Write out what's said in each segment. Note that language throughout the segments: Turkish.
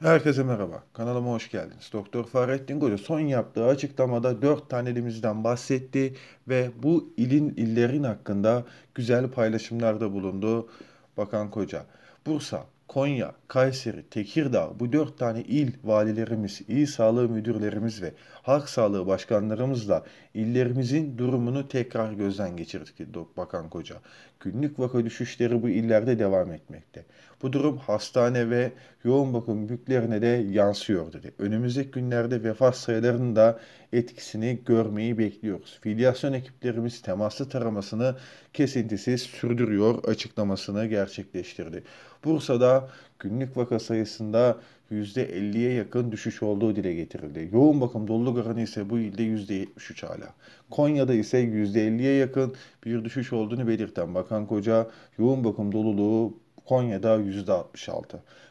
Herkese merhaba. Kanalıma hoş geldiniz. Doktor Fahrettin Koca son yaptığı açıklamada 4 tane ilimizden bahsetti ve bu ilin illerin hakkında güzel paylaşımlarda bulundu Bakan Koca. Bursa Konya, Kayseri, Tekirdağ bu dört tane il valilerimiz, iyi sağlığı müdürlerimiz ve halk sağlığı başkanlarımızla illerimizin durumunu tekrar gözden geçirdik Bakan Koca. Günlük vaka düşüşleri bu illerde devam etmekte. Bu durum hastane ve yoğun bakım yüklerine de yansıyor dedi. Önümüzdeki günlerde vefat sayılarının da etkisini görmeyi bekliyoruz. Filyasyon ekiplerimiz temaslı taramasını kesintisiz sürdürüyor açıklamasını gerçekleştirdi. Bursa'da günlük vaka sayısında %50'ye yakın düşüş olduğu dile getirildi. Yoğun bakım doluluk oranı ise bu ilde %73 hala. Konya'da ise %50'ye yakın bir düşüş olduğunu belirten Bakan Koca, yoğun bakım doluluğu Konya'da %66.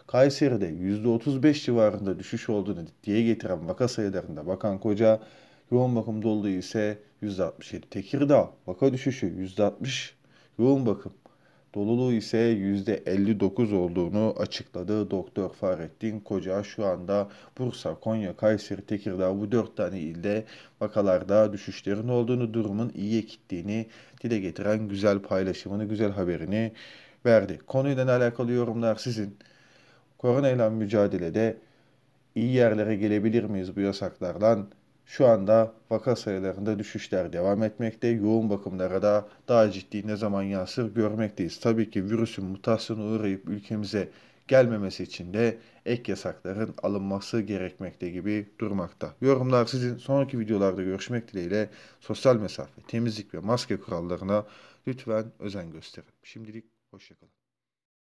Kayseri'de %35 civarında düşüş olduğunu diye getiren vaka sayılarında Bakan Koca, yoğun bakım doluluğu ise %67. Tekirdağ vaka düşüşü %60, yoğun bakım doluluğu ise %59 olduğunu açıkladı Doktor Fahrettin Koca. Şu anda Bursa, Konya, Kayseri, Tekirdağ bu 4 tane ilde vakalarda düşüşlerin olduğunu, durumun iyiye gittiğini dile getiren güzel paylaşımını, güzel haberini verdi. Konuyla alakalı yorumlar sizin. Korona mücadelede iyi yerlere gelebilir miyiz bu yasaklardan? Şu anda vaka sayılarında düşüşler devam etmekte. Yoğun bakımlara da daha ciddi ne zaman yansır görmekteyiz. Tabii ki virüsün mutasyona uğrayıp ülkemize gelmemesi için de ek yasakların alınması gerekmekte gibi durmakta. Yorumlar sizin sonraki videolarda görüşmek dileğiyle sosyal mesafe, temizlik ve maske kurallarına lütfen özen gösterin. Şimdilik hoşçakalın.